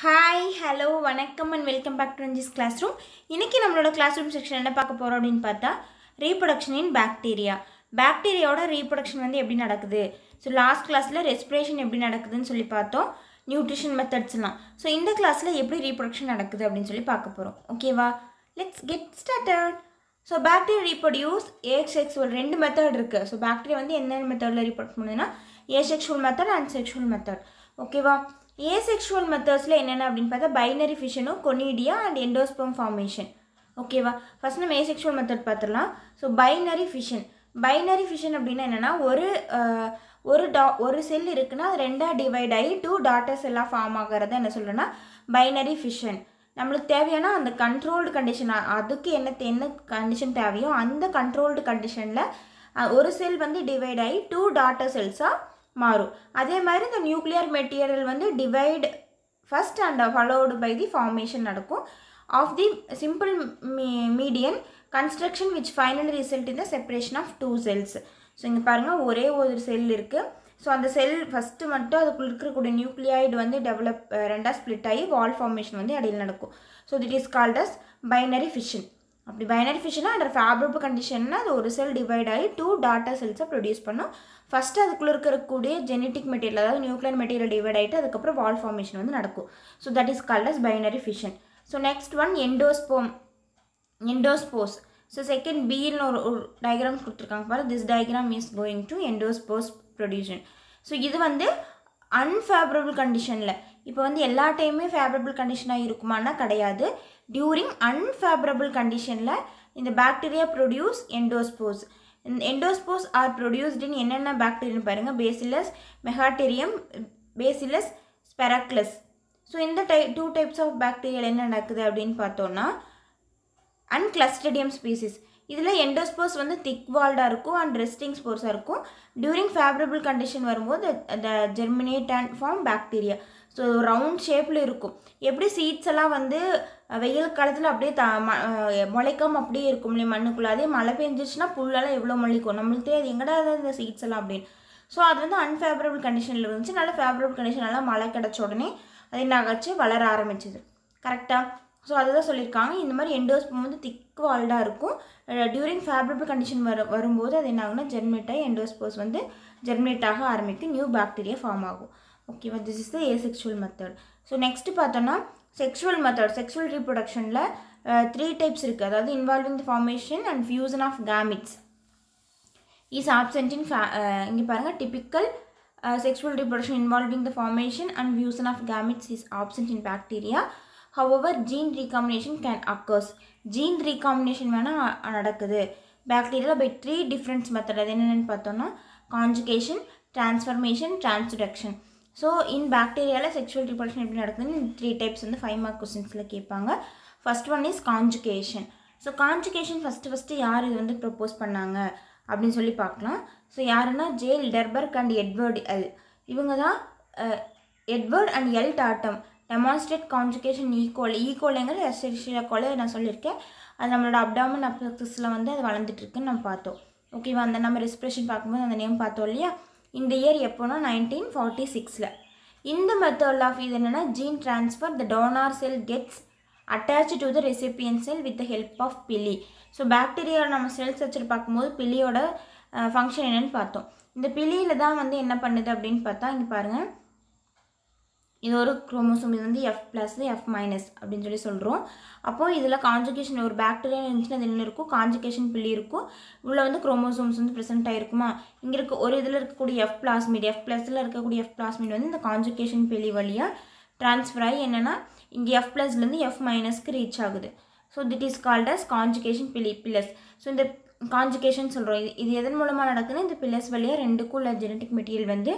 Hi hello வணக்கம் and welcome back to ரஞ்சிஸ் classroom இன்றைக்கி நம்மளோட கிளாஸ் ரூம் செக்ஷன் என்ன பார்க்க போகிறோம் அப்படின்னு பார்த்தா ரீப்ரொடக்ஷன் இன் பாக்டீரியா பாக்டீரியாவோட ரீப்ரொடக்ஷன் வந்து எப்படி நடக்குது ஸோ லாஸ்ட் கிளாஸில் ரெஸ்பிரேஷன் எப்படி நடக்குதுன்னு சொல்லி பார்த்தோம் நியூட்ரிஷன் மெத்தட்ஸ்லாம் ஸோ இந்த கிளாஸில் எப்படி ரீப்ரொடக்ஷன் நடக்குது அப்படின்னு சொல்லி பார்க்க போகிறோம் ஓகேவா let's get started so bacteria reproduce ஏக் ஒரு ரெண்டு மெத்தட் இருக்குது ஸோ பாக்டீரியா வந்து என்னென்ன மெத்தடில் ரீப்ரொடக்ட் பண்ணுதுன்னா asexual method and sexual method ஓகேவா ஏ செக்ஷுவல் மெத்தட்ஸில் என்னென்ன அப்படின்னு பார்த்தா பைனரி ஃபிஷனும் கொனிடியா அண்ட் எண்டோஸ்பம் ஃபார்மேஷன் ஓகேவா ஃபஸ்ட் நம்ம ஏ செக்ஷுவல் மெத்தட் பார்த்துடலாம் so binary fission binary fission அப்படின்னா என்னென்னா ஒரு ஒரு டா ஒரு செல் இருக்குன்னா அது ரெண்டாக டிவைட் ஆகி டூ டாட்டர் செல்லாக ஃபார்ம் ஆகிறத என்ன சொல்கிறேன்னா பைனரி ஃபிஷன் நம்மளுக்கு தேவையான அந்த கண்ட்ரோல்டு கண்டிஷன் அதுக்கு என்ன என்ன கண்டிஷன் தேவையோ அந்த கண்ட்ரோல்டு கண்டிஷனில் ஒரு செல் வந்து டிவைட் ஆகி டூ டாட்டர் செல்ஸாக மாறும் அதே மாதிரி இந்த நியூக்ளியர் மெட்டீரியல் வந்து divide first and followed by the formation நடக்கும் ஆஃப் தி சிம்பிள் மீ median constriction which final result the separation of two cells so இங்கே பாருங்கள் ஒரே ஒரு செல் இருக்குது ஸோ அந்த செல் ஃபஸ்ட்டு மட்டும் அதுக்குள்ள இருக்கக்கூடிய நியூக்ளியாய்டு வந்து டெவலப் ரெண்டாக ஸ்ப்ளிட் ஆகி வால் ஃபார்மேஷன் வந்து இடையில் நடக்கும் so that is called as binary fission அப்படி பைனரி ஃபிஷ்னா அண்டர் ஃபேப்ரூப் கண்டிஷன்னா அது ஒரு செல் டிவைட் ஆகி டூ டாட்டா செல்ஸை ப்ரொடியூஸ் பண்ணும் ஃபஸ்ட்டு அதுக்குள்ளே இருக்கக்கூடிய ஜெனட்டிக் மெட்டீரியல் அதாவது நியூக்ளியர் மெட்டீரியல் டிவைட் ஆகிட்டு அதுக்கப்புறம் வால் ஃபார்மேஷன் வந்து நடக்கும் so that is called as binary fission so next one endospore endospores so second பின்னு ஒரு ஒரு டயக்ராம் கொடுத்துருக்காங்க பாரு this diagram is going to endospores production so இது வந்து அன்ஃபேவரபிள் கண்டிஷனில் இப்போ வந்து எல்லா டைமுமே ஃபேவரபிள் கண்டிஷனாக இருக்குமானா கிடையாது டியூரிங் அன்ஃபேவரபிள் கண்டிஷனில் இந்த bacteria produce endospores endospores are ப்ரொடியூஸ்டுன்னு என்னென்ன பாக்டீரியன் பாருங்கள் Bacillus megaterium Bacillus sphaericus so இந்த டை டூ டைப்ஸ் ஆஃப் பாக்டீரியாவில் என்ன நடக்குது அப்படின்னு பார்த்தோன்னா அன்கிளஸ்டடியம் ஸ்பீசிஸ் இதில் எண்டோஸ்போஸ் வந்து திக் வால்டாக இருக்கும் அண்ட் ரெஸ்டிங் ஸ்போர்ஸாக இருக்கும் டியூரிங் ஃபேவரபிள் கண்டிஷன் வரும்போது the germinate and form bacteria so round ஷேப்பில் இருக்கும் எப்படி சீட்ஸ் எல்லாம் வந்து வெயில் காலத்தில் அப்படியே த ம முளைக்கம் அப்படியே இருக்கும் இல்லையா மண்ணுக்குள்ளே அதே மழை பெஞ்சிச்சுன்னா புல்லெல்லாம் எவ்வளோ மொழிக்கும் நம்மளுக்கு தெரியாது எங்கடா இந்த சீட்ஸ் எல்லாம் அப்படின்னு ஸோ அது வந்து அன்ஃபேவரபிள் கண்டிஷனில் இருந்துச்சு நல்ல ஃபேவரபிள் நல்லா மழை கிடச்ச உடனே அது நகைச்சு வளர ஆரம்பிச்சிது கரெக்டாக ஸோ அதுதான் சொல்லியிருக்காங்க இந்த மாதிரி எண்டோஸ்பம் வந்து திக் வால்டாக இருக்கும் டியூரிங் ஃபேவரபிள் கண்டிஷன் வர வரும்போது அது என்ன ஆகுனா ஜெர்மினேட் ஆகி எண்டோஸ்போஸ் வந்து ஜெர்மினேட் ஆரம்பித்து நியூ பாக்டீரியா ஃபார்ம் ஆகும் ஓகேவா this is the asexual method so next பார்த்தோன்னா செக்ஷுவல் மெத்தட் செக்ஷுவல் ரீப்ரொடக்ஷனில் த்ரீ டைப்ஸ் இருக்குது அதாவது involving the formation and fusion of gametes is absent in ஃபே இங்கே பாருங்கள் typical sexual reproduction involving the formation and fusion of gametes is absent in bacteria however gene recombination can occurs gene recombination வேணால் நடக்குது பாக்டீரியாவில் by three different method அது என்னென்னு பார்த்தோன்னா conjugation transformation transduction so in பாக்டீரியாவில் sexual reproduction எப்படி நடக்குதுன்னு three types வந்து five mark கொஸ்டின்ஸில் கேட்பாங்க first one is conjugation so conjugation first first யார் இது வந்து ப்ரப்போஸ் பண்ணாங்க அப்படின்னு சொல்லி பார்க்கலாம் ஸோ யாருன்னா Lederberg and Edward L இவங்க தான் Edward and L Tatum demonstrate conjugation equal ஈக்குவலைங்கிற எஸ்டிஷியாக்கோலே நான் சொல்லியிருக்கேன் அது நம்மளோட அப்டாமன் அப்பக்ஸில் வந்து அது வளர்ந்துட்டுருக்குன்னு நம்ம பார்த்தோம் ஓகேவா அந்த நம்ம ரெஸ்பிரேஷன் பார்க்கும்போது அந்த நேம் பார்த்தோம் இல்லையா இந்த இயர் எப்போனா நைன்டீன் ஃபார்ட்டி சிக்ஸில் இந்த மெத்தடில் ஆஃப் இது என்னென்னா gene transfer the donor cell gets attach to the recipient cell with the help of pili so பாக்டீரியாவோட நம்ம செல்ஸ் வச்சுட்டு பார்க்கும்போது பிலியோட ஃபங்க்ஷன் என்னென்னு பார்த்தோம் இந்த பிலியில் தான் வந்து என்ன பண்ணுது அப்படின்னு பார்த்தா இங்கே பாருங்கள் இது ஒரு குரோமோசோம் இது வந்து எஃப் ப்ளஸ் எஃப் மைனஸ் அப்படின்னு சொல்லி சொல்கிறோம் அப்போது இதில் கான்ஜுகேஷன் ஒரு பேக்டீரியா இருந்துச்சுன்னா அது என்ன இருக்கும் கான்ஜுகேஷன் பிள்ளி இருக்கும் உள்ளே வந்து குரோமோசோம்ஸ் வந்து ப்ரெசென்ட் ஆகிருக்குமா இங்கே இருக்க ஒரு இதில் இருக்கக்கூடிய எஃப் பிளாஸ்மிட் எஃப் ப்ளஸில் இருக்கக்கூடிய எஃப் பிளாஸ்மிட் வந்து இந்த கான்ஜுகேஷன் பிள்ளி வழியாக ட்ரான்ஸ்ஃபர் ஆகி என்னென்னா இங்கே எஃப் ப்ளஸ்லேருந்து எஃப் மைனஸ்க்கு ரீச் ஆகுது so that is called as conjugation pili plus so இந்த கான்ஜுகேஷன் சொல்கிறோம் இது இது எதன் மூலமாக நடக்குதுன்னா இந்த பிளஸ் வழியாக ரெண்டுக்கும் உள்ள ஜெனட்டிக் மெட்டீரியல் வந்து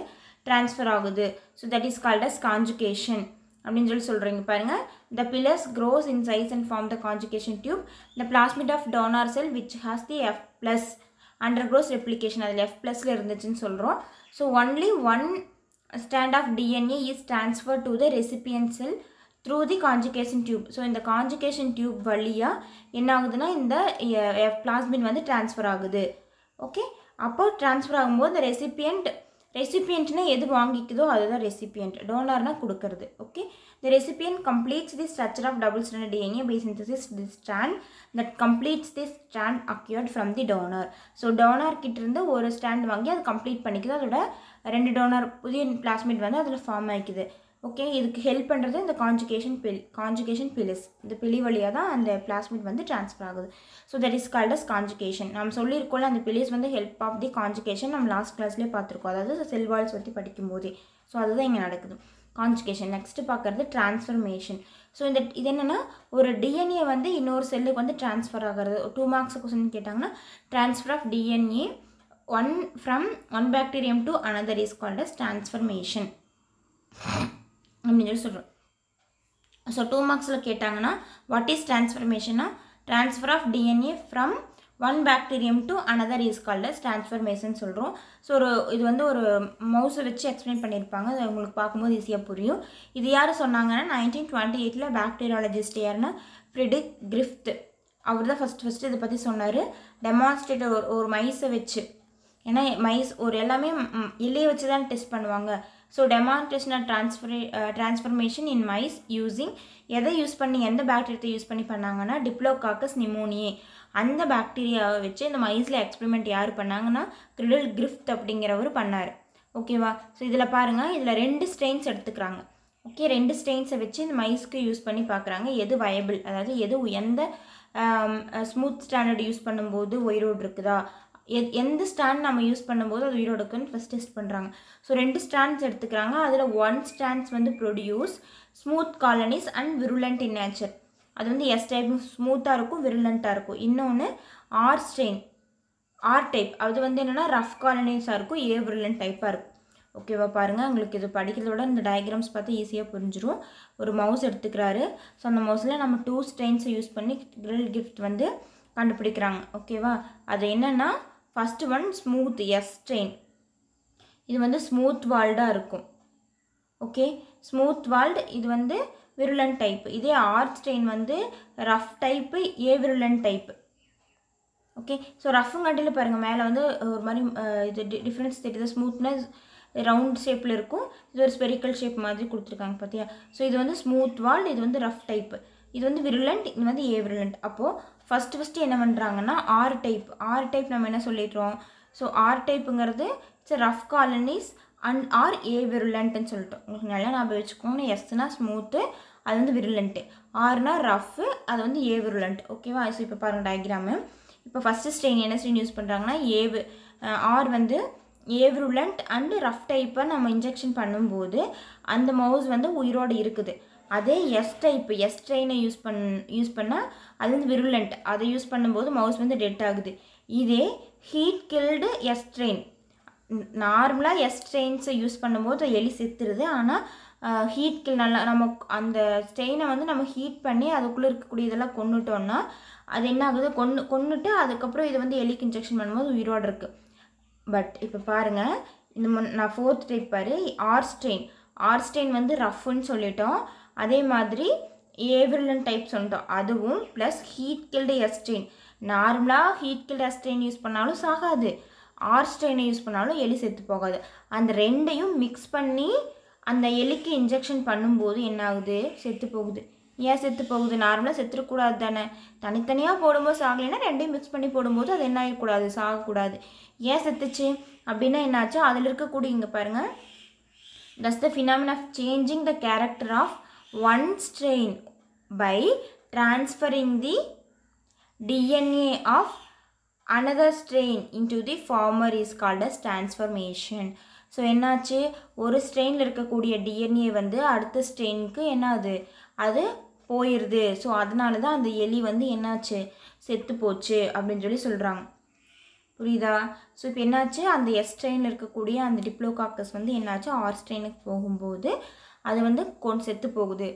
டிரான்ஸ்ஃபர் ஆகுது so that is called as conjugation அப்படின்னு சொல்லி சொல்கிறீங்க பாருங்கள் the plus grows in size and form the conjugation tube the plasmid of donor cell which has the F plus undergoes replication அதில் F ப்ளஸில் இருந்துச்சுன்னு சொல்கிறோம் so only one strand of DNA is transfer to the recipient cell through the conjugation tube so இந்த conjugation tube வழியாக என்ன ஆகுதுன்னா இந்த F பிளாஸ்மின் வந்து ட்ரான்ஸ்ஃபர் ஆகுது ஓகே அப்போ ட்ரான்ஸ்ஃபர் ஆகும்போது இந்த ரெசிபியன்ட் ரெசிபியன்ட்னா எது வாங்கிக்குதோ அதுதான் ரெசிபியன்ட் டோனர்னா கொடுக்கறது okay the recipient completes the structure of double stranded DNA by synthesis the strand that completes the strand acquired from the donor so donor இருந்து ஒரு ஸ்டாண்ட் வாங்கி அது கம்ப்ளீட் பண்ணிக்குது அதோட ரெண்டு டோனர் புதிய பிளாஸ்மேட் வந்து அதில் ஃபார்ம் ஆகிக்குது ஓகே இதுக்கு ஹெல்ப் பண்ணுறது இந்த கான்ஜுகேஷன் பில் கான்ஜுகேஷன் பிலிஸ் இந்த பிலி வழியாக தான் அந்த பிளாஸ்மிட் வந்து ட்ரான்ஸ்ஃபர் ஆகுது so that is called as conjugation நம்ம சொல்லியிருக்கோம்ல அந்த பிலிஸ் வந்து ஹெல்ப் ஆஃப் தி கான்ஜுகேஷன் நம்ம லாஸ்ட் கிளாஸ்லேயே பார்த்துருக்கோம் அதாவது செல்வால்ஸ் வால்ஸ் பற்றி படிக்கும்போதே ஸோ அதுதான் இங்கே நடக்குது கான்ஜுகேஷன் நெக்ஸ்ட்டு பார்க்குறது டிரான்ஸ்ஃபர்மேஷன் ஸோ இந்த இது என்னென்னா ஒரு டிஎன்ஏ வந்து இன்னொரு செல்லுக்கு வந்து ட்ரான்ஸ்ஃபர் ஆகிறது டூ மார்க்ஸ் கொஸ்டின் கேட்டாங்கன்னா transfer of DNA one from one bacterium to another is called as Yeah. அப்படின்னு சொல்லி சொல்கிறோம் ஸோ டூ மார்க்ஸில் கேட்டாங்கன்னா வாட் இஸ் டிரான்ஸ்ஃபர்மேஷன்னா transfer of DNA from one bacterium to another is called transformation சொல்கிறோம் so ஒரு இது வந்து ஒரு மவுஸை வச்சு எக்ஸ்பிளைன் பண்ணியிருப்பாங்க அது உங்களுக்கு பார்க்கும்போது ஈஸியாக புரியும் இது யார் சொன்னாங்கன்னா நைன்டீன் டுவெண்ட்டி எயிட்டில் பாக்டீரியாலஜிஸ்ட் யாருன்னா ஃப்ரிடிக் கிரிஃப்த் அவர் தான் ஃபஸ்ட் ஃபஸ்ட்டு இதை பற்றி சொன்னார் டெமான்ஸ்ட்ரேட் ஒரு ஒரு மைஸை வச்சு ஏன்னா மைஸ் ஒரு எல்லாமே இலையை வச்சு தான் டெஸ்ட் பண்ணுவாங்க so demonstration of transfer transformation in mice using எதை யூஸ் பண்ணி எந்த பேக்டீரியத்தை யூஸ் பண்ணி பண்ணாங்கன்னா டிப்ளோகாக்கஸ் நிமோனியே அந்த பாக்டீரியாவை வச்சு இந்த மைஸில் எக்ஸ்பெரிமெண்ட் யார் பண்ணாங்கன்னா கிரிடல் கிரிஃப்த் அப்படிங்கிறவர் பண்ணார் ஓகேவா ஸோ இதில் பாருங்கள் இதில் ரெண்டு ஸ்ட்ரெயின்ஸ் எடுத்துக்கிறாங்க ஓகே ரெண்டு ஸ்ட்ரெயின்ஸை வச்சு இந்த மைஸ்க்கு யூஸ் பண்ணி பார்க்குறாங்க எது வயபிள் அதாவது எது எந்த ஸ்மூத் ஸ்டாண்டர்ட் யூஸ் பண்ணும்போது ஒயரோடு இருக்குதா எத் எந்த ஸ்டாண்ட் நம்ம யூஸ் பண்ணும்போது அது உயிரோட இருக்குன்னு ஃபஸ்ட் டெஸ்ட் பண்ணுறாங்க ஸோ ரெண்டு ஸ்டாண்ட்ஸ் எடுத்துக்கிறாங்க அதில் ஒன் ஸ்டாண்ட்ஸ் வந்து produce smooth colonies and virulent in nature அது வந்து எஸ் டைப் ஸ்மூத்தாக இருக்கும் விருலண்ட்டாக இருக்கும் இன்னொன்று ஆர் ஸ்டெயின் ஆர் டைப் அது வந்து என்னென்னா ரஃப் காலனிஸாக இருக்கும் ஏ விருலண்ட் டைப்பாக இருக்கும் ஓகேவா பாருங்கள் உங்களுக்கு இது படிக்கிறதோட இந்த டயக்ராம்ஸ் பார்த்து ஈஸியாக புரிஞ்சிடும் ஒரு மவுஸ் எடுத்துக்கிறாரு ஸோ அந்த மவுஸில் நம்ம டூ ஸ்ட்ரெயின்ஸை யூஸ் பண்ணி கிரில் கிஃப்ட் வந்து கண்டுபிடிக்கிறாங்க ஓகேவா அது என்னென்னா first one smooth S strain இது வந்து ஸ்மூத் வால்டாக இருக்கும் ஓகே ஸ்மூத் வால்டு இது வந்து விருலன் டைப்பு இதே ஆர் ஸ்ட்ரெயின் வந்து rough type avirulent type okay so ரஃபுங்காட்டியில் பாருங்கள் மேலே வந்து ஒரு மாதிரி இது டிஃப்ரென்ஸ் தெரியுது ஸ்மூத்னஸ் ரவுண்ட் ஷேப்பில் இருக்கும் இது ஒரு ஸ்பெரிக்கல் ஷேப் மாதிரி கொடுத்துருக்காங்க பார்த்தியா ஸோ இது வந்து ஸ்மூத் வால் இது வந்து ரஃப் டைப்பு இது வந்து விருலண்ட் இது வந்து ஏ விருலண்ட் அப்போது ஃபஸ்ட்டு ஃபஸ்ட்டு என்ன பண்ணுறாங்கன்னா ஆர் டைப் ஆர் டைப் நம்ம என்ன சொல்லிடுறோம் ஸோ ஆர் டைப்புங்கிறது it's rough colonies and R ஏ விருலன்ட்டுன்னு சொல்லிட்டோம் உங்களுக்கு நல்லா ஞாபகம் வச்சுக்கோங்க எஸ்னா ஸ்மூத்து அது வந்து விருலண்ட்டு ஆர்னா ரஃப்பு அது வந்து ஏ விருலண்ட் ஓகேவா ஸோ இப்போ பாருங்கள் டயக்ராமு இப்போ ஃபஸ்ட்டு ஸ்ட்ரெயின் என்ன ஸ்ட்ரெயின் யூஸ் பண்ணுறாங்கன்னா ஏவு ஆர் வந்து ஏவ்ருலண்ட் அண்டு ரஃப் டைப்பை நம்ம இன்ஜெக்ஷன் பண்ணும்போது அந்த மவுஸ் வந்து உயிரோடு இருக்குது அதே எஸ் டைப் எஸ் ட்ரெயினை யூஸ் பண் யூஸ் பண்ணால் அது வந்து விருலண்ட் அதை யூஸ் பண்ணும்போது மவுஸ் வந்து டெட் ஆகுது இதே ஹீட் கில்டு எஸ் ட்ரெயின் நார்மலாக எஸ் ட்ரெயின்ஸை யூஸ் பண்ணும்போது எலி செத்துருது ஆனால் ஹீட் கில் நல்லா நம்ம அந்த ஸ்ட்ரெயினை வந்து நம்ம ஹீட் பண்ணி அதுக்குள்ளே இருக்கக்கூடிய இதெல்லாம் கொண்டுட்டோம்னா அது என்ன ஆகுது கொன்று கொண்டுட்டு அதுக்கப்புறம் இது வந்து எலிக்கு இன்ஜெக்ஷன் பண்ணும்போது உயிரோடு இருக்குது பட் இப்போ பாருங்கள் இந்த நான் ஃபோர்த் டைப் பாரு ஆர் ஸ்ட்ரெயின் ஆர் ஸ்டெயின் வந்து ரஃப்னு சொல்லிட்டோம் அதே மாதிரி ஏவ்ரிலன் டைப் சொல்லிட்டோம் அதுவும் ப்ளஸ் ஹீட் கில்டு எஸ்டைன் நார்மலாக ஹீட் கில்டு எஸ்டைன் யூஸ் பண்ணாலும் சாகாது ஆர்ஸ்டைனை யூஸ் பண்ணாலும் எலி செத்து போகாது அந்த ரெண்டையும் மிக்ஸ் பண்ணி அந்த எலிக்கு இன்ஜெக்ஷன் பண்ணும்போது என்னாகுது ஆகுது செத்து போகுது ஏன் செத்து போகுது நார்மலாக செத்துடக்கூடாது தானே தனித்தனியாக போடும்போது சாகலைன்னா ரெண்டையும் மிக்ஸ் பண்ணி போடும்போது அது என்ன ஆகக்கூடாது சாகக்கூடாது ஏன் செத்துச்சு அப்படின்னா என்னாச்சு அதில் இருக்கக்கூடிய இங்கே பாருங்கள் that's the phenomenon of changing the character of one strain by transferring the DNA of another strain into the former is called as transformation. So என்னாச்சு ஒரு ஸ்ட்ரெயினில் இருக்கக்கூடிய டிஎன்ஏ வந்து அடுத்த ஸ்ட்ரெயினுக்கு என்னாது அது அது போயிடுது ஸோ அதனால தான் அந்த எலி வந்து என்னாச்சு செத்து போச்சு அப்படின்னு சொல்லி சொல்கிறாங்க புரியுதா ஸோ இப்போ என்னாச்சு அந்த எஸ் ஸ்ட்ரெயினில் இருக்கக்கூடிய அந்த டிப்ளோகாக்கஸ் வந்து என்னாச்சு ஆர் ஸ்ட்ரெயினுக்கு போகும்போது அது வந்து கொண்டு செத்து போகுது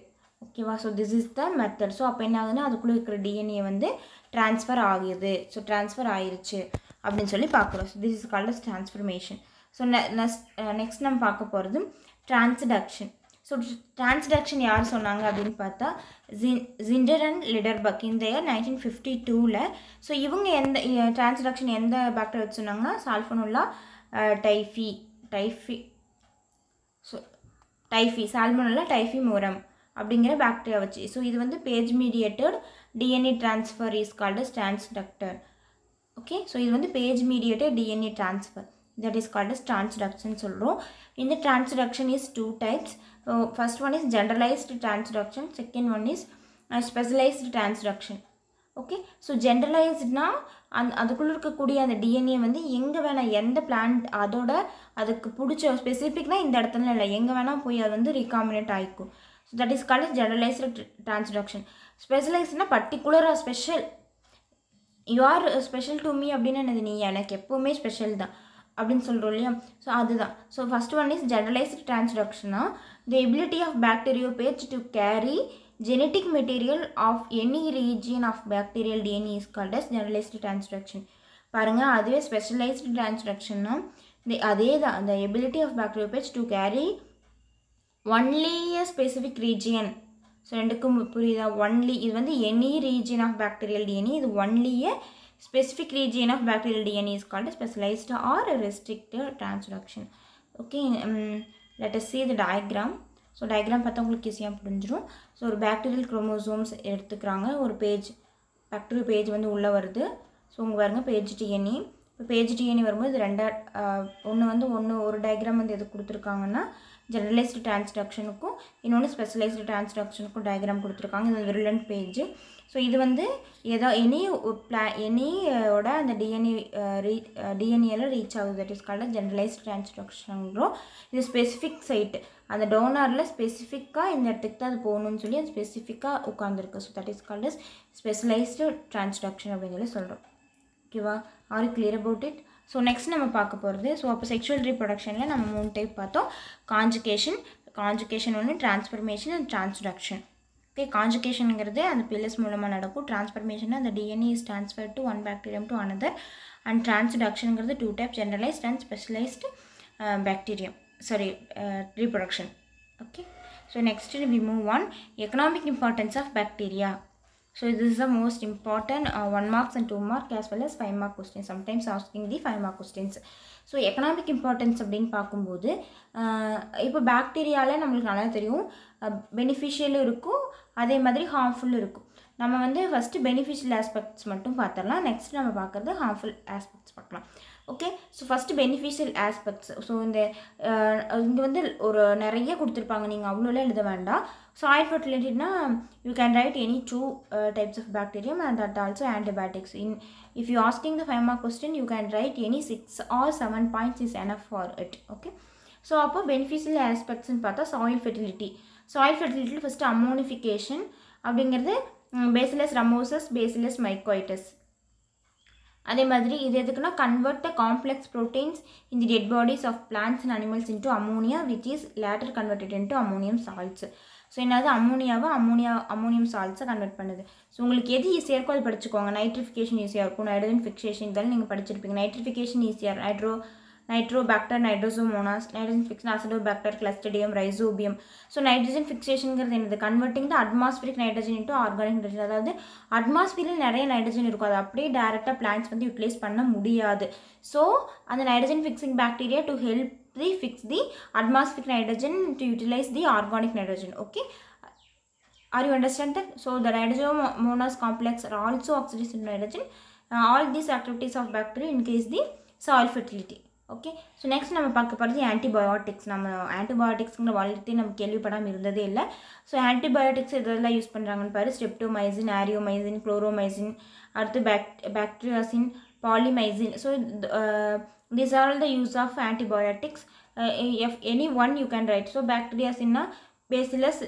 ஓகேவா so this is the method so அப்போ என்ன ஆகுதுன்னா அதுக்குள்ளே இருக்கிற டிஎன்ஏ வந்து டிரான்ஸ்ஃபர் ஆகுது ஸோ டிரான்ஸ்ஃபர் ஆயிடுச்சு அப்படின்னு சொல்லி பார்க்குறோம் so this is called as transformation so next next நம்ம பார்க்க போகிறது ட்ரான்ஸ்டக்ஷன் ஸோ ட்ரான்ஸ்டக்ஷன் யார் சொன்னாங்க அப்படின்னு பார்த்தா ஜின் ஜிண்டர் அண்ட் லிடர்பக் இந்த இயர் நைன்டீன் ஃபிஃப்டி டூவில் ஸோ இவங்க எந்த ட்ரான்ஸ்டக்ஷன் எந்த பேக்டர் வச்சு சொன்னாங்கன்னா சால்ஃபனுல்லா டைஃபி டைஃபி டைஃபி சால்மனில் டைஃபி மோரம் அப்படிங்கிற பாக்டீரியா வச்சு ஸோ இது வந்து phage mediated DNA transfer is called transduction okay so இது வந்து phage mediated DNA transfer that is called transduction சொல்கிறோம் இந்த transduction is two types first one is generalized transduction second one is specialized transduction okay so ஜென்ரலைஸ்ட்னால் அந் அதுக்குள்ளே இருக்கக்கூடிய அந்த DNA வந்து எங்கே வேணால் எந்த பிளான்ட் அதோட அதுக்கு பிடிச்ச ஸ்பெசிஃபிக்னால் இந்த இடத்துல இல்லை எங்கே வேணால் போய் அது வந்து ரீகாமினேட் ஆகிக்கும் so that is called generalized transduction ஸ்பெஷலைஸ்னால் பர்டிகுலராக special you are special to me அப்படின்னு என்னது நீ எனக்கு எப்போவுமே ஸ்பெஷல் தான் அப்படின்னு சொல்கிறோம் இல்லையா ஸோ அதுதான் so first one is generalized ட்ரான்ஸ்டக்ஷனாக the ability of bacteriophage to carry genetic material of any region of bacterial DNA is called as generalized transduction பாருங்கள் அதுவே ஸ்பெஷலைஸ்டு டிரான்ஸ்ட்ரக்ஷன்னா அதே தான் அந்த ability of bacteriophage to carry only a specific region so ரெண்டுக்கும் புரியுதா only இது வந்து any region of bacterial DNA இது only a specific region of bacterial DNA is called specialized or restricted transduction okay let us see the diagram so diagram பார்த்தா உங்களுக்கு ஈஸியாக புரிஞ்சிடும் so ஒரு பேக்டீரியல் குரோமோசோம்ஸ் எடுத்துக்கிறாங்க ஒரு பேஜ் பேக்டீரியல் பேஜ் வந்து உள்ளே வருது ஸோ உங்கள் வருங்க பேஜ் டிஎன்இ இப்போ பேஜ் டிஎன்இ வரும்போது இது ஒன்று வந்து ஒன்று ஒரு டயக்ராம் வந்து எது கொடுத்துருக்காங்கன்னா ஜெனரலைஸ்டு டிரான்ஸ்டக்ஷனுக்கும் இன்னொன்று ஸ்பெஷலைஸ்டு டிரான்ஸ்டக்ஷனுக்கும் டயக்ராம் கொடுத்துருக்காங்க இது விரிலண்ட் பேஜ் ஸோ இது வந்து ஏதோ எனி பிளா எனியோட அந்த டிஎன்ஏ ரீ டிஎன்ஏல ரீச் ஆகுது தட் இஸ் கால்ட் ஜென்ரலைஸ்ட் டிரான்ஸ்டக்ஷன்கிறோம் இது ஸ்பெசிஃபிக் சைட்டு அந்த டோனாரில் ஸ்பெசிஃபிக்காக இந்த இடத்துக்கு தான் அது போகணும்னு சொல்லி அது ஸ்பெசிஃபிக்காக உட்காந்துருக்கு so that is called is specialized transduction அப்படின்னு சொல்லி சொல்கிறோம் ஓகேவா are clear about it so next நம்ம பார்க்க போகிறது ஸோ அப்போ செக்ஷுவல் ரீப்ரொடக்ஷனில் நம்ம மூணு டைப் பார்த்தோம் காஞ்சுகேஷன் காஞ்சுகேஷன் ஒன்று டிரான்ஸ்ஃபர்மேஷன் அண்ட் ட்ரான்ஸ்டக்ஷன் ஓகே காஞ்சுகேஷனுங்கிறது அந்த பில்லர்ஸ் மூலமாக நடக்கும் டிரான்ஸ்ஃபர்மேஷன் அந்த DNA is transfer to one bacterium to another and ட்ரான்ஸ்டக்ஷனுங்கிறது two type generalized and specialized bacterium sorry uh, reproduction okay so next we move on economic importance of bacteria so this is the most important uh, one marks and two mark as well as five mark questions sometimes asking the five mark questions so economic importance அப்படின்னு பார்க்கும்போது இப்போ பாக்டீரியாவில் நம்மளுக்கு நல்லா தெரியும் பெனிஃபிஷியலும் இருக்கும் அதே மாதிரி ஹார்ம்ஃபுல்லும் இருக்கும் நம்ம வந்து ஃபஸ்ட்டு பெனிஃபிஷியல் ஆஸ்பெக்ட்ஸ் மட்டும் பார்த்துடலாம் நெக்ஸ்ட் நம்ம பார்க்குறது ஹார்ம்ஃபுல் ஆஸ்பெக்ட்ஸ் பார்க்கலாம் okay so first beneficial aspects so இந்த uh, இங்கே வந்து ஒரு நிறைய கொடுத்துருப்பாங்க நீங்கள் அவ்வளோலாம் எழுத வேண்டாம் ஸோ ஆயில் ஃபர்டிலிட்டினா you can write any two types of bacterium and that also antibiotics in if you asking the five mark question you can write any six or seven points is enough for it okay so அப்போ beneficial ஆஸ்பெக்ட்ஸ்னு பார்த்தா soil fertility soil fertility first ammonification அப்படிங்கிறது Bacillus ramosus Bacillus mycoides அதே மாதிரி இது எதுக்குன்னா convert complex proteins in the dead bodies of plants and animals into ammonia which is later converted into ammonium salts so என்னது அமோனியாவை ammonia ammonium சால்ட்ஸை convert பண்ணுது so உங்களுக்கு எது ஈஸியாக இருக்கோ அது படிச்சுக்கோங்க நைட்ரிஃபிகேஷன் ஈஸியாக இருக்கும் நைட்ரஜன் ஃபிக்ஸேஷன் இதெல்லாம் நீங்கள் படிச்சிருப்பீங்க நைட்ரிஃபிகேஷன் ஈஸியாக nitro Nitrobacter Nitrosomonas nitrogen fix Azotobacter Clostridium Rhizobium so nitrogen ஃபிக்ஸேஷனுங்கிறது என்னது converting the atmospheric nitrogen into organic nitrogen அதாவது அட்மாஸ்பியரில் நிறைய நைட்ரஜன் இருக்கும் அது அப்படியே டேரெக்டாக பிளான்ஸ் வந்து யூட்டிலைஸ் பண்ண முடியாது ஸோ அந்த nitrogen fixing bacteria to help the fix the atmospheric nitrogen to utilize the organic nitrogen okay are you understand that so the Nitrosomonas complex are also oxygen nitrogen all these activities of of bacteria the soil fertility okay so next நம்ம பார்க்க போகிறது antibiotics நம்ம ஆன்டிபயோட்டிக்ஸ்ங்கிற வாழ்க்கை நம்ம கேள்விப்படாமல் இருந்ததே இல்லை so antibiotics இதெல்லாம் use பண்ணுறாங்கன்னு பாரு ஸ்டெப்டோமைசின் ஆரியோமைசின் குளோரோமைசின் அடுத்து பேக் bacteriocin polymyxin so this are all the use of antibiotics if any one you can write so பேக்டீரியாஸ்னா பேசிலஸ்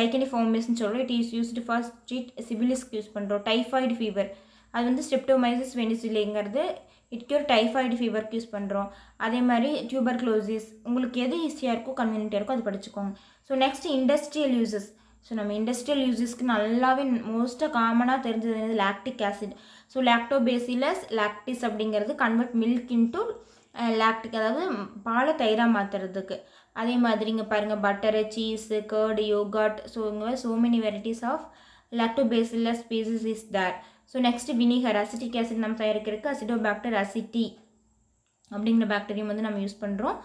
லைக்கனி ஃபோமிஸ்ன்னு சொல்கிறோம் it is used for treat சிபிலிஸ்க்கு யூஸ் பண்ணுறோம் டைஃபாய்டு ஃபீவர் அது வந்து ஸ்டெப்டோமைசிஸ் வெனிசிலேங்கிறது இதுக்கு டைஃபாய்டு ஃபீவருக்கு யூஸ் பண்ணுறோம் அதே மாதிரி டியூபர் க்ளோசிஸ் உங்களுக்கு எது ஈஸியாக இருக்கோ கன்வீனியாக இருக்கோ அது படிச்சுக்கோங்க so next industrial uses so நம்ம இண்டஸ்ட்ரியல் யூசஸ்க்கு நல்லாவே மோஸ்ட்டாக காமனாக தெரிஞ்சது என்னது lactic acid so Lactobacillus lactis அப்படிங்கிறது கன்வெர்ட் மில்க் இன்ட்டு லாக்டிக் அதாவது பாலை தயிராக மாற்றுறதுக்கு அதே மாதிரி இங்கே பாருங்கள் butter cheese curd yogurt so இங்கே so many varieties of Lactobacillus species is there so next vinegar acetic acid நம்ம தயாரிக்கிறதுக்கு அசிடோபாக்டர் அசிட்டி அப்படிங்கிற பாக்டீரியம் வந்து நம்ம யூஸ் பண்ணுறோம்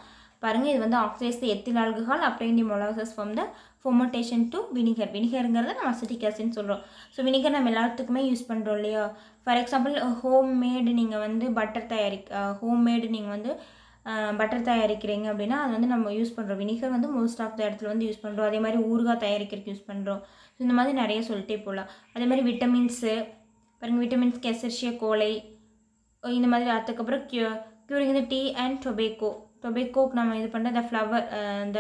பாருங்கள் இது வந்து ஆக்சைஸ் எத்தில் ஆல்கஹால் அப்ளைன் the molasses from the fermentation to vinegar வினிகருங்கிறத நம்ம அசிட்டிக் ஆசிட்னு சொல்கிறோம் ஸோ வினிகர் நம்ம எல்லாத்துக்குமே யூஸ் பண்ணுறோம் இல்லையா ஃபார் எக்ஸாம்பிள் ஹோம் மேடு நீங்கள் வந்து பட்டர் தயாரிக்க ஹோம் மேடு நீங்கள் வந்து பட்டர் தயாரிக்கிறீங்க அப்படின்னா அது வந்து நம்ம யூஸ் பண்ணுறோம் வினிகர் வந்து மோஸ்ட் ஆஃப் த இடத்துல வந்து யூஸ் பண்ணுறோம் அதே மாதிரி ஊறுகாய் தயாரிக்கிறதுக்கு யூஸ் பண்ணுறோம் இந்த மாதிரி நிறைய சொல்லிட்டே போகலாம் அதே மாதிரி விட்டமின்ஸு பாருங்கள் விட்டமின்ஸ் கெசர்ஷிய கோலை இந்த மாதிரி அதுக்கப்புறம் க்யூ curing the tea and tobacco டொபேக்கோக்கு நம்ம இது பண்ணுற இந்த ஃப்ளவர் இந்த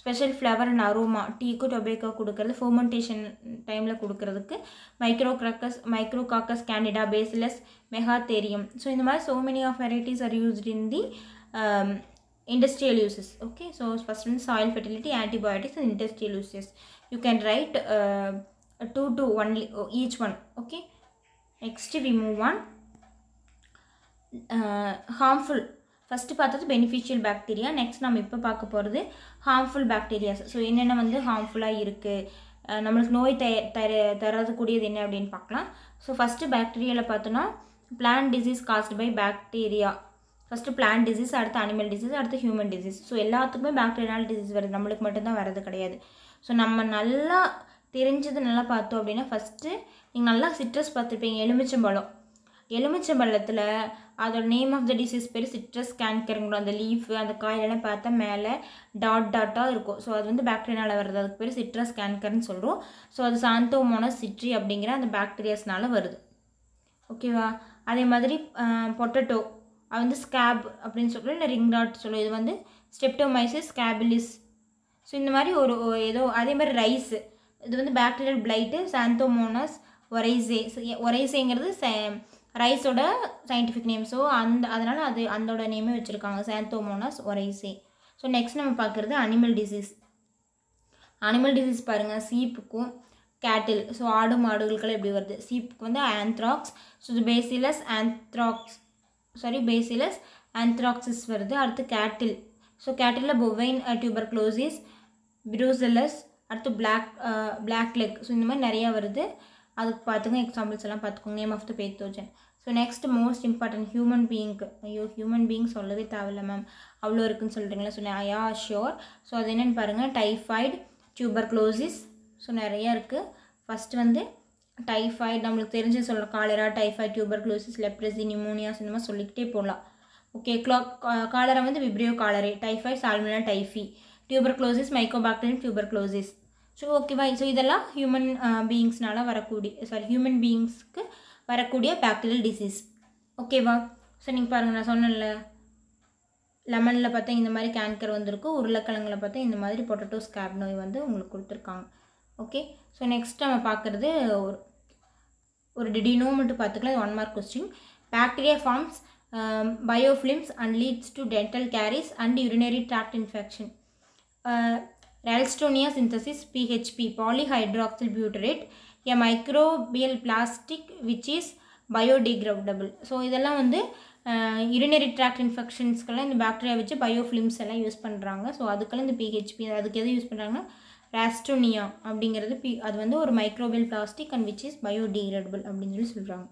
ஸ்பெஷல் ஃப்ளவர் அண்ட் அரோமா டீக்கு டொபேக்கோ கொடுக்கறது ஃபோமெண்டேஷன் டைமில் கொடுக்கறதுக்கு Micrococcus Micrococcus Candida Bacillus megaterium so இந்த மாதிரி so many of varieties are used in the industrial uses okay so first one soil fertility antibiotics and industrial uses you can write two two only one each one okay next we move on harmful first பார்த்தது beneficial bacteria next நம்ம இப்போ பார்க்க போகிறது harmful bacterias so என்னென்ன வந்து ஹார்ம்ஃபுல்லாக இருக்குது நம்மளுக்கு நோய் த தர தரதுக்கூடியது என்ன அப்படின்னு பார்க்கலாம் ஸோ ஃபஸ்ட்டு பாக்டீரியாவில் பார்த்தோன்னா plant disease caused by bacteria first plant disease அடுத்து அனிமல் டிசீஸ் அடுத்து ஹியூமன் டிசீஸ் ஸோ எல்லாத்துக்குமே பேக்டீரியல் டிசீஸ் வருது நம்மளுக்கு மட்டும்தான் வரது கிடையாது ஸோ நம்ம நல்லா தெரிஞ்சது நல்லா பார்த்தோம் அப்படின்னா ஃபஸ்ட்டு நீங்கள் நல்லா சிட்ரஸ் பார்த்துருப்பீங்க எலுமிச்சம்பழம் எலுமிச்சம்பழத்தில் அதோட நேம் ஆஃப் த டிசீஸ் பேர் சிட்ரஸ் கேன்கருங்கிற அந்த லீஃப் அந்த காயிலெல்லாம் பார்த்தா மேலே டாட் டாட்டாக இருக்கும் ஸோ அது வந்து பாக்டீரியாவில் வருது அதுக்கு பேர் சிட்ரஸ் கேன்கர்னு சொல்கிறோம் ஸோ அது சாந்தோமோனஸ் சிட்ரி அப்படிங்கிற அந்த பேக்டீரியாஸ்னால வருது ஓகேவா அதே மாதிரி பொட்டட்டோ அது வந்து ஸ்கேப் அப்படின்னு சொல்கிறோம் இல்லை ரிங் டாட் சொல்லுவோம் இது வந்து ஸ்டெப்டோமைசிஸ் ஸ்கேபிலிஸ் ஸோ இந்த மாதிரி ஒரு ஏதோ அதே மாதிரி ரைஸு இது வந்து பேக்டீரியல் பிளைட்டு சாந்தோமோனஸ் ஒரைசே ஒரைசேங்கிறது ரைஸோட சயின்டிஃபிக் நேம் ஸோ அந்த அதனால் அது அந்தோட நேமே வச்சுருக்காங்க சாந்தோமோனாஸ் ஒரைசே ஸோ நெக்ஸ்ட் நம்ம பார்க்குறது அனிமல் டிசீஸ் அனிமல் டிசீஸ் பாருங்கள் சீப்புக்கும் கேட்டில் ஸோ ஆடு மாடுகளுக்கெல்லாம் எப்படி வருது சீப்புக்கு வந்து anthrax so bacillus anthrax sorry bacillus anthracis வருது அடுத்து கேட்டில் ஸோ கேட்டிலில் பொவைன் டியூபர் க்ளோசிஸ் ப்ரூசலஸ் அடுத்து பிளாக் பிளாக் லெக் ஸோ இந்த மாதிரி நிறையா வருது அதுக்கு பார்த்துங்க எக்ஸாம்பிள்ஸ் எல்லாம் பார்த்துக்கோங்க name of the pathogen so next most important human பீயிங்க்கு ஐயோ ஹியூமன் பீயிங் சொல்லவே தேவையில்ல மேம் அவ்வளோ இருக்குன்னு சொல்கிறீங்களா ஸோ ஐயா ஷியோர் ஸோ அது என்னென்னு பாருங்கள் டைஃபாய்டு டியூபர் க்ளோசிஸ் ஸோ நிறையா இருக்குது ஃபஸ்ட் வந்து டைஃபாய்டு நம்மளுக்கு தெரிஞ்சு சொல்கிறோம் cholera typhoid tuberculosis leprosy pneumonias இந்த மாதிரி சொல்லிக்கிட்டே போகலாம் ஓகே க்ளோ காலரா வந்து vibrio cholerae typhoid salmonella typhi tuberculosis mycobacterium tuberculosis so ஓகேவா ஸோ இதெல்லாம் ஹியூமன் பீயிங்ஸ்னால uh, வரக்கூடிய சாரி ஹியூமன் பீயிங்ஸ்க்கு வரக்கூடிய பேக்டீரியல் டிசீஸ் ஓகேவா ஸோ நீங்கள் பாருங்கள் நான் சொன்னேன்ல லெமனில் பார்த்தா இந்த மாதிரி கேன்கர் வந்திருக்கு உருளைக்கிழங்கில் பார்த்தா இந்த மாதிரி பொட்டட்டோ ஸ்கேப் நோய் வந்து உங்களுக்கு கொடுத்துருக்காங்க ஓகே ஸோ நெக்ஸ்ட் நம்ம பார்க்குறது ஒரு ஒரு டிடினோ மட்டும் பார்த்துக்கலாம் one mark question bacteria forms biofilms and leads to dental caries and urinary tract infection Ralstonia synthesis PHB polyhydroxyl butyrate a microbial plastic which is biodegradable so இதெல்லாம் வந்து யூரினரி ட்ராக்ட் இன்ஃபெக்ஷன்ஸ்க்கெல்லாம் இந்த பாக்டீரியா வச்சு பயோஃபிலிம்ஸ் எல்லாம் யூஸ் பண்ணுறாங்க so அதுக்கெல்லாம் இந்த PHP அதுக்கு எது யூஸ் பண்ணுறாங்கன்னா ராஸ்டோனியா அப்படிங்கிறது பி அது வந்து ஒரு microbial plastic and which is biodegradable அப்படின்னு சொல்லி சொல்கிறாங்க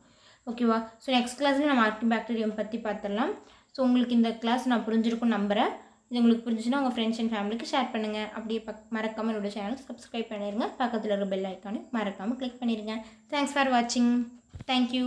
ஓகேவா ஸோ நெக்ஸ்ட் கிளாஸில் நம்ம ஆர்டி பாக்டீரியம் பற்றி பார்த்துடலாம் ஸோ உங்களுக்கு இந்த கிளாஸ் நான் புரிஞ்சிருக்கும் நம்புகிறேன் இது உங்களுக்கு புரிஞ்சுன்னா உங்கள் ஃப்ரெண்ட்ஸ் அண்ட் ஃபேமிலிக்கு ஷேர் பண்ணுங்கள் அப்படியே பக் மறக்காமல் என்னோடய சேனல் சப்ஸ்கிரைப் பண்ணிடுங்க பக்கத்தில் இருக்க பெல் ஐக்கானே மறக்காமல் கிளிக் பண்ணிடுங்க தேங்க்ஸ் ஃபார் வாட்சிங் தேங்க்யூ